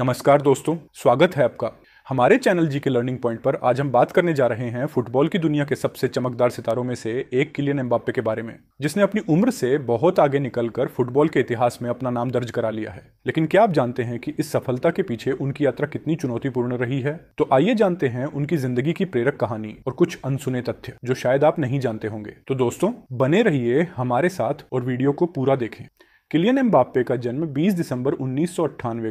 नमस्कार दोस्तों स्वागत है आपका हमारे चैनल जी के लर्निंग पॉइंट पर आज हम बात करने जा रहे हैं फुटबॉल की दुनिया के सबसे चमकदार सितारों में से एक किलियन एम्बापे के बारे में जिसने अपनी उम्र से बहुत आगे निकलकर फुटबॉल के इतिहास में अपना नाम दर्ज करा लिया है लेकिन क्या आप जानते हैं कि इस सफलता के पीछे उनकी यात्रा कितनी चुनौतीपूर्ण रही है तो आइए जानते हैं उनकी जिंदगी की प्रेरक कहानी और कुछ अनसुने तथ्य जो शायद आप नहीं जानते होंगे तो दोस्तों बने रहिए हमारे साथ और वीडियो को पूरा देखें किलियन एम्बापे का जन्म 20 दिसंबर उन्नीस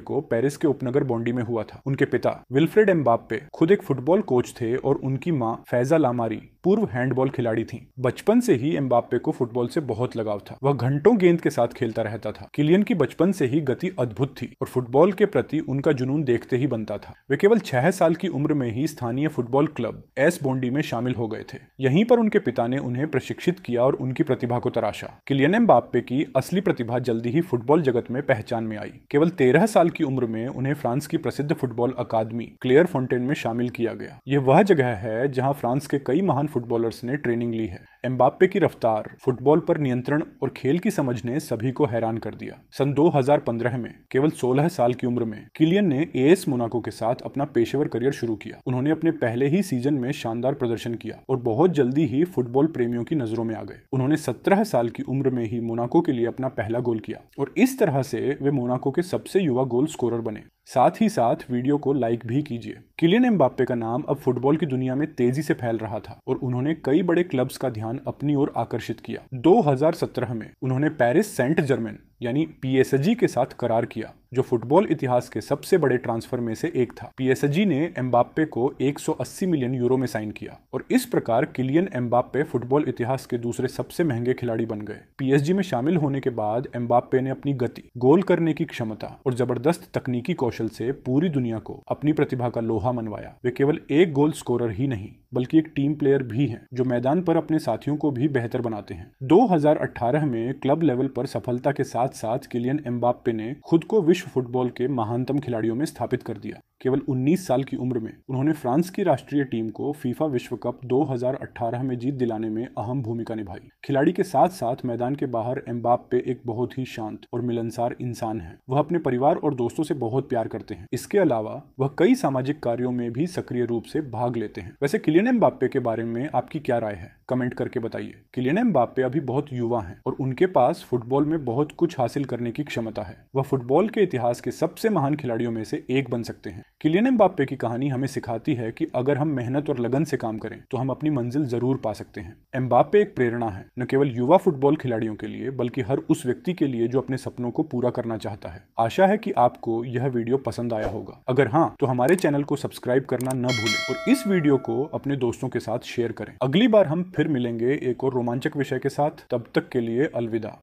को पेरिस के उपनगर बॉन्डी में हुआ था उनके पिता विल्फ्रेड एम्बापे खुद एक फुटबॉल कोच थे और उनकी माँ फैजा लामारी पूर्व हैंडबॉल खिलाड़ी थी बचपन से ही एम्बापे को फुटबॉल से बहुत लगाव था वह घंटों गेंद के साथ खेलता रहता था किलियन की बचपन से ही गति अद्भुत थी और फुटबॉल के प्रति उनका जुनून देखते ही बनता था वे केवल छह साल की उम्र में ही स्थानीय फुटबॉल क्लब एस बॉन्डी में शामिल हो गए थे यहीं पर उनके पिता ने उन्हें प्रशिक्षित किया और उनकी प्रतिभा को तराशा किलियन एम्बापे की असली प्रतिभा जल्दी ही फुटबॉल जगत में पहचान में आई केवल तेरह साल की उम्र में उन्हें फ्रांस की प्रसिद्ध फुटबॉल अकादमी क्लेयर फाउंटेन में शामिल किया गया यह वह जगह है जहां फ्रांस के कई महान फुटबॉलर्स ने ट्रेनिंग ली है एम्बाप्पे की रफ्तार फुटबॉल पर नियंत्रण और खेल की समझ ने सभी को हैरान कर दिया सन 2015 में केवल 16 साल की उम्र में किलियन ने एएस मोनाको के साथ अपना पेशेवर करियर शुरू किया उन्होंने अपने पहले ही सीजन में शानदार प्रदर्शन किया और बहुत जल्दी ही फुटबॉल प्रेमियों की नजरों में आ गए उन्होंने सत्रह साल की उम्र में ही मोनाको के लिए अपना पहला गोल गोल किया और इस तरह से वे मोनाको के सबसे युवा गोल स्कोरर बने साथ ही साथ वीडियो को लाइक भी कीजिए किलियन एम्बापे का नाम अब फुटबॉल की दुनिया में तेजी से फैल रहा था और उन्होंने कई बड़े क्लब्स का ध्यान अपनी ओर आकर्षित किया 2017 में उन्होंने पेरिस सेंट जर्मन यानी पीएसजी के साथ करार किया जो फुटबॉल इतिहास के सबसे बड़े ट्रांसफर में से एक था पीएसजी ने एम्बाप्पे को 180 मिलियन यूरो में साइन किया और इस प्रकार किलियन एम्बाप्पे फुटबॉल इतिहास के दूसरे सबसे महंगे खिलाड़ी बन गए पीएसजी में शामिल होने के बाद एम्बाप्पे ने अपनी गति गोल करने की क्षमता और जबरदस्त तकनीकी कौशल से पूरी दुनिया को अपनी प्रतिभा का लोहा मनवाया वे केवल एक गोल स्कोरर ही नहीं बल्कि एक टीम प्लेयर भी हैं जो मैदान पर अपने साथियों को भी बेहतर बनाते हैं 2018 में क्लब लेवल पर सफलता के साथ साथ साथ किलियन एम्बाप्पे ने खुद को विश्व फुटबॉल के महानतम खिलाड़ियों में स्थापित कर दिया केवल 19 साल की उम्र में उन्होंने फ्रांस की राष्ट्रीय टीम को फीफा विश्व कप 2018 में जीत दिलाने में अहम भूमिका निभाई खिलाड़ी के साथ साथ मैदान के बाहर एम्बाप पे एक बहुत ही शांत और मिलनसार इंसान है वह अपने परिवार और दोस्तों से बहुत प्यार करते हैं इसके अलावा वह कई सामाजिक कार्यो में भी सक्रिय रूप से भाग लेते हैं वैसे किलियन एम्बापे के बारे में आपकी क्या राय है कमेंट करके बताइए किलियन एम्बापे अभी बहुत युवा है और उनके पास फुटबॉल में बहुत कुछ हासिल करने की क्षमता है वह फुटबॉल के इतिहास के सबसे महान खिलाड़ियों में से एक बन सकते हैं किलियन एम्बाप्पे की कहानी हमें सिखाती है कि अगर हम मेहनत और लगन से काम करें तो हम अपनी मंजिल जरूर पा सकते हैं एम्बाप्पे एक प्रेरणा है न केवल युवा फुटबॉल खिलाड़ियों के लिए बल्कि हर उस व्यक्ति के लिए जो अपने सपनों को पूरा करना चाहता है आशा है कि आपको यह वीडियो पसंद आया होगा अगर हाँ तो हमारे चैनल को सब्सक्राइब करना न भूलें और इस वीडियो को अपने दोस्तों के साथ शेयर करें अगली बार हम फिर मिलेंगे एक और रोमांचक विषय के साथ तब तक के लिए अलविदा